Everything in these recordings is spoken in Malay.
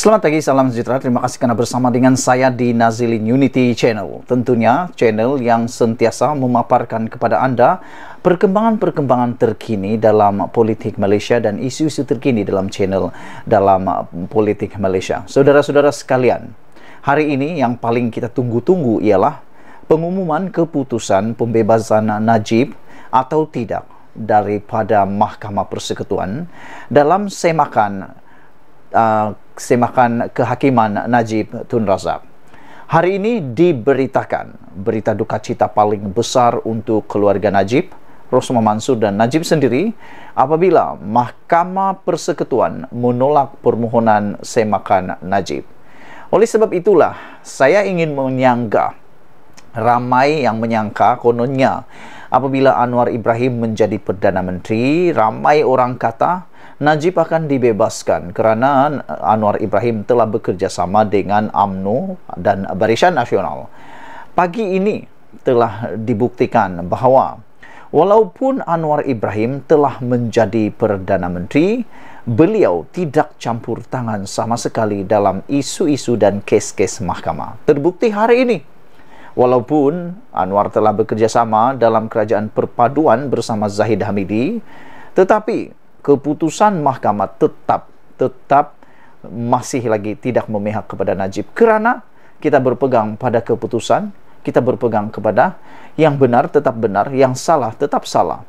Selamat pagi, salam sejahtera. Terima kasih kerana bersama dengan saya di Nazilin Unity Channel. Tentunya channel yang sentiasa memaparkan kepada anda perkembangan-perkembangan terkini dalam politik Malaysia dan isu-isu terkini dalam channel dalam politik Malaysia. Saudara-saudara sekalian, hari ini yang paling kita tunggu-tunggu ialah pengumuman keputusan pembebasan Najib atau tidak daripada Mahkamah Persekutuan dalam semakan uh, semakan kehakiman Najib Tun Razak. Hari ini diberitakan berita duka cita paling besar untuk keluarga Najib, Rosma Mansur dan Najib sendiri apabila Mahkamah Persekutuan menolak permohonan semakan Najib. Oleh sebab itulah saya ingin menyangka ramai yang menyangka kononnya apabila Anwar Ibrahim menjadi Perdana Menteri, ramai orang kata Najib akan dibebaskan kerana Anwar Ibrahim telah bekerjasama dengan AMNO dan Barisan Nasional. Pagi ini telah dibuktikan bahawa walaupun Anwar Ibrahim telah menjadi Perdana Menteri, beliau tidak campur tangan sama sekali dalam isu-isu dan kes-kes mahkamah. Terbukti hari ini, Walaupun Anwar telah bekerjasama dalam kerajaan perpaduan bersama Zahid Hamidi, tetapi keputusan mahkamah tetap tetap masih lagi tidak memihak kepada Najib kerana kita berpegang pada keputusan, kita berpegang kepada yang benar tetap benar, yang salah tetap salah.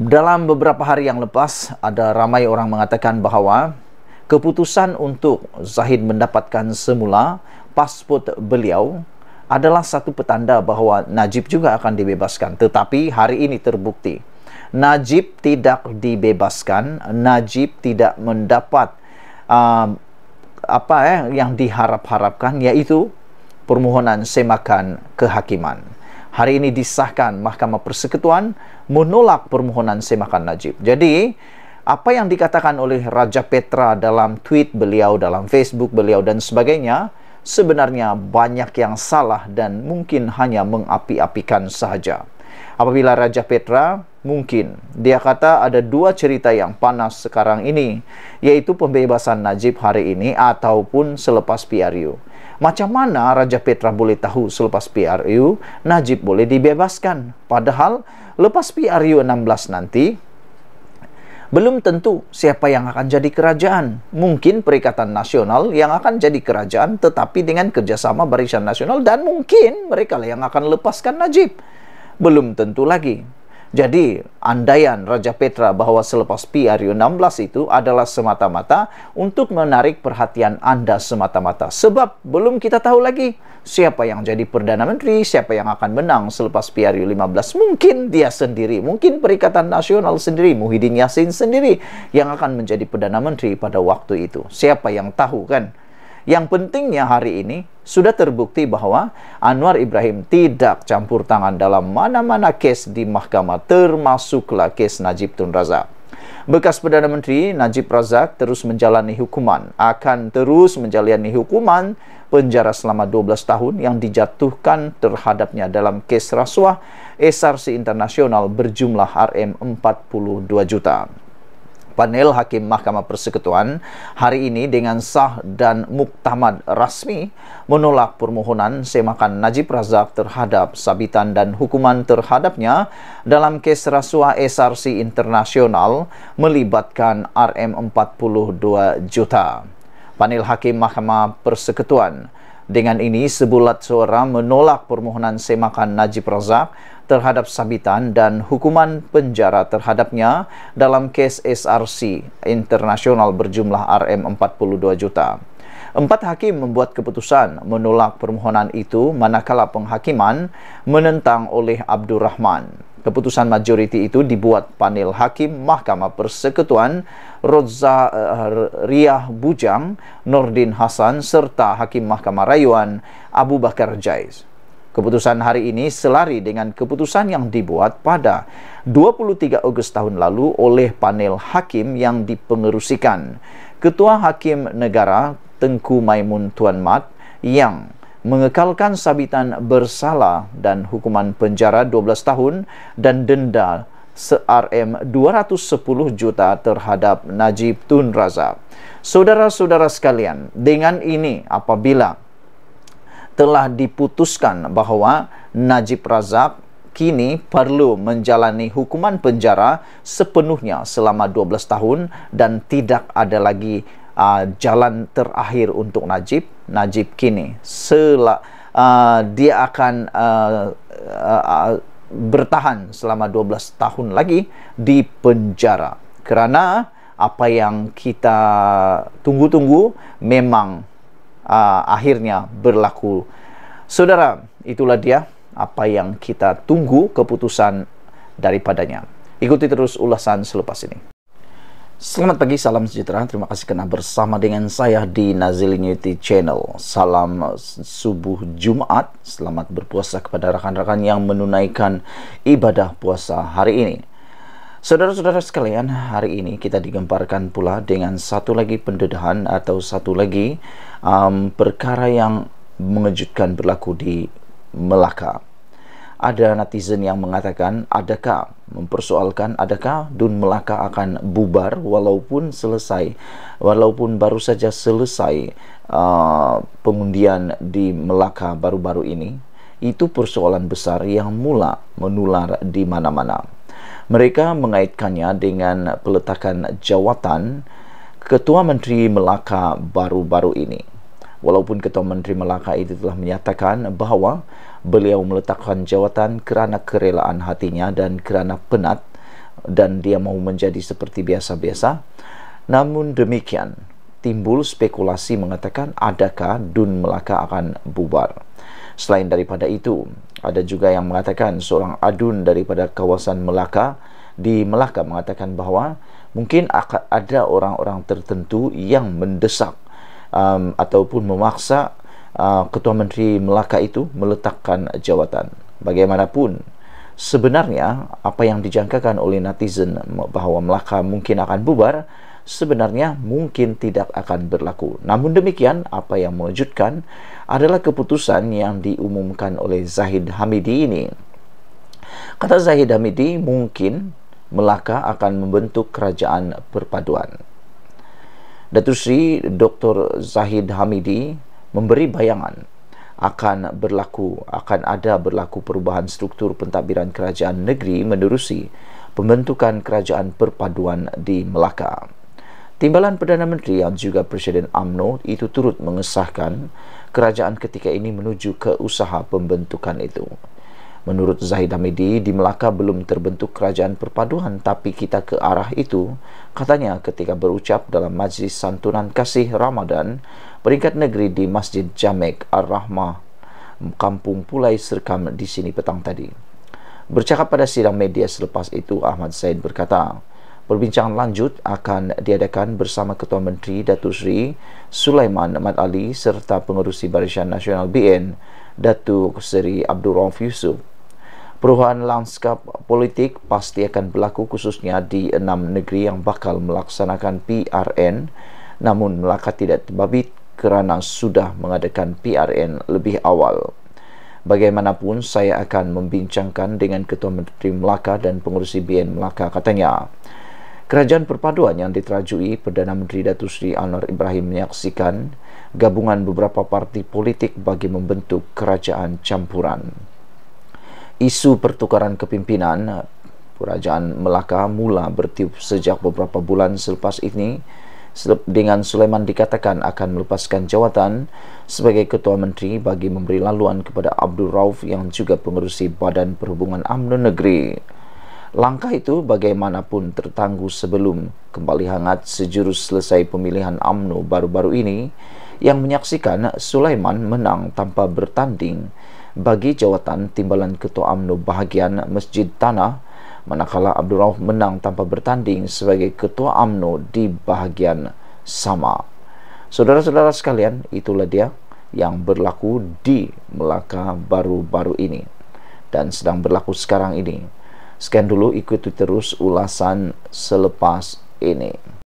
Dalam beberapa hari yang lepas ada ramai orang mengatakan bahawa keputusan untuk Zahid mendapatkan semula pasport beliau adalah satu petanda bahwa Najib juga akan dibebaskan. Tetapi hari ini terbukti Najib tidak dibebaskan, Najib tidak mendapat uh, apa eh, yang diharap-harapkan, yaitu permohonan semakan kehakiman. Hari ini disahkan Mahkamah Persekutuan menolak permohonan semakan Najib. Jadi, apa yang dikatakan oleh Raja Petra dalam tweet beliau, dalam Facebook beliau, dan sebagainya, sebenarnya banyak yang salah dan mungkin hanya mengapi-apikan sahaja. Apabila Raja Petra, mungkin dia kata ada dua cerita yang panas sekarang ini, yaitu pembebasan Najib hari ini ataupun selepas PRU. Macam mana Raja Petra boleh tahu selepas PRU, Najib boleh dibebaskan? Padahal lepas PRU 16 nanti, belum tentu siapa yang akan jadi kerajaan. Mungkin Perikatan Nasional yang akan jadi kerajaan tetapi dengan kerjasama Barisan Nasional dan mungkin mereka lah yang akan lepaskan Najib. Belum tentu lagi. Jadi, andaian Raja Petra bahwa selepas PRU 16 itu adalah semata-mata untuk menarik perhatian Anda semata-mata. Sebab belum kita tahu lagi siapa yang jadi Perdana Menteri, siapa yang akan menang selepas PRU 15. Mungkin dia sendiri, mungkin Perikatan Nasional sendiri, Muhyiddin Yassin sendiri yang akan menjadi Perdana Menteri pada waktu itu. Siapa yang tahu kan? Yang pentingnya hari ini sudah terbukti bahwa Anwar Ibrahim tidak campur tangan dalam mana-mana kes di mahkamah termasuklah kes Najib Tun Razak. Bekas Perdana Menteri Najib Razak terus menjalani hukuman, akan terus menjalani hukuman penjara selama 12 tahun yang dijatuhkan terhadapnya dalam kes rasuah SRC Internasional berjumlah RM42 juta panel hakim Mahkamah Persekutuan hari ini dengan sah dan muktamad rasmi menolak permohonan semakan Najib Razak terhadap sabitan dan hukuman terhadapnya dalam kes rasuah SRC internasional melibatkan RM42 juta. Panel hakim Mahkamah Persekutuan dengan ini, sebulat suara menolak permohonan semakan Najib Razak terhadap sabitan dan hukuman penjara terhadapnya dalam kes SRC internasional berjumlah RM42 juta. Empat hakim membuat keputusan menolak permohonan itu manakala penghakiman menentang oleh Abdul Rahman. Keputusan majoriti itu dibuat panel hakim Mahkamah Persekutuan Rodza eh, Riah Bujang, Nordin Hasan serta Hakim Mahkamah Rayuan Abu Bakar Jais. Keputusan hari ini selari dengan keputusan yang dibuat pada 23 Ogos tahun lalu oleh panel hakim yang dipengerusikan Ketua Hakim Negara Tengku Maimun Tuan Mat yang mengekalkan sabitan bersalah dan hukuman penjara 12 tahun dan denda se-RM210 juta terhadap Najib Tun Razak. Saudara-saudara sekalian, dengan ini apabila telah diputuskan bahawa Najib Razak kini perlu menjalani hukuman penjara sepenuhnya selama 12 tahun dan tidak ada lagi uh, jalan terakhir untuk Najib Najib kini sel uh, ah, dia akan uh, uh, uh, bertahan selama 12 tahun lagi di penjara kerana apa yang kita tunggu-tunggu memang uh, akhirnya berlaku saudara itulah dia apa yang kita tunggu keputusan daripadanya ikuti terus ulasan selepas ini Selamat pagi, salam sejahtera. Terima kasih kena bersama dengan saya di Nazili Newty Channel. Salam subuh Jumat. Selamat berpuasa kepada rekan-rekan yang menunaikan ibadah puasa hari ini. Saudara-saudara sekalian, hari ini kita digemparkan pula dengan satu lagi pendedahan atau satu lagi um, perkara yang mengejutkan berlaku di Melaka. ada netizen yang mengatakan adakah mempersoalkan adakah Dun Melaka akan bubar walaupun selesai walaupun baru saja selesai uh, pengundian di Melaka baru-baru ini itu persoalan besar yang mula menular di mana-mana mereka mengaitkannya dengan peletakan jawatan Ketua Menteri Melaka baru-baru ini walaupun Ketua Menteri Melaka itu telah menyatakan bahawa beliau meletakkan jawatan kerana kerelaan hatinya dan kerana penat dan dia mahu menjadi seperti biasa-biasa. Namun demikian, timbul spekulasi mengatakan adakah Dun Melaka akan bubar. Selain daripada itu, ada juga yang mengatakan seorang adun daripada kawasan Melaka di Melaka mengatakan bahawa mungkin ada orang-orang tertentu yang mendesak um, ataupun memaksa Ah, Ketua Menteri Melaka itu meletakkan jawatan. Bagaimanapun, sebenarnya apa yang dijangkakan oleh netizen bahawa Melaka mungkin akan bubar, sebenarnya mungkin tidak akan berlaku. Namun demikian, apa yang mewujudkan adalah keputusan yang diumumkan oleh Zahid Hamidi ini. Kata Zahid Hamidi, mungkin Melaka akan membentuk kerajaan perpaduan. Datuk Sri Dr. Zahid Hamidi memberi bayangan akan berlaku akan ada berlaku perubahan struktur pentadbiran kerajaan negeri menerusi pembentukan kerajaan perpaduan di Melaka. Timbalan Perdana Menteri yang juga Presiden AMNO itu turut mengesahkan kerajaan ketika ini menuju ke usaha pembentukan itu. Menurut Zahid Hamidi, di Melaka belum terbentuk kerajaan perpaduan tapi kita ke arah itu. Katanya ketika berucap dalam Majlis Santunan Kasih Ramadan, peringkat negeri di Masjid Jamek Ar-Rahmah, Kampung Pulai Serkam di sini petang tadi. Bercakap pada sidang media selepas itu, Ahmad Said berkata, Perbincangan lanjut akan diadakan bersama Ketua Menteri Datuk Sri Sulaiman Mat Ali serta Pengerusi Barisan Nasional BN Datuk Seri Abdul Rauf Yusuf. Perubahan lanskap politik pasti akan berlaku khususnya di enam negeri yang bakal melaksanakan PRN namun Melaka tidak terbabit kerana sudah mengadakan PRN lebih awal. Bagaimanapun saya akan membincangkan dengan Ketua Menteri Melaka dan Pengurusi BN Melaka katanya. Kerajaan perpaduan yang diterajui Perdana Menteri Datuk Seri Anwar Ibrahim menyaksikan gabungan beberapa parti politik bagi membentuk kerajaan campuran isu pertukaran kepimpinan kerajaan eh, Melaka mula bertiup sejak beberapa bulan selepas ini dengan Sulaiman dikatakan akan melepaskan jawatan sebagai ketua menteri bagi memberi laluan kepada Abdul Rauf yang juga pengerusi Badan Perhubungan UMNO Negeri. Langkah itu bagaimanapun tertangguh sebelum kembali hangat sejurus selesai pemilihan UMNO baru-baru ini yang menyaksikan Sulaiman menang tanpa bertanding bagi jawatan Timbalan Ketua UMNO bahagian Masjid Tanah manakala Abdul Rauf menang tanpa bertanding sebagai Ketua UMNO di bahagian sama. Saudara-saudara sekalian, itulah dia yang berlaku di Melaka baru-baru ini dan sedang berlaku sekarang ini. Sekian dulu ikuti terus ulasan selepas ini.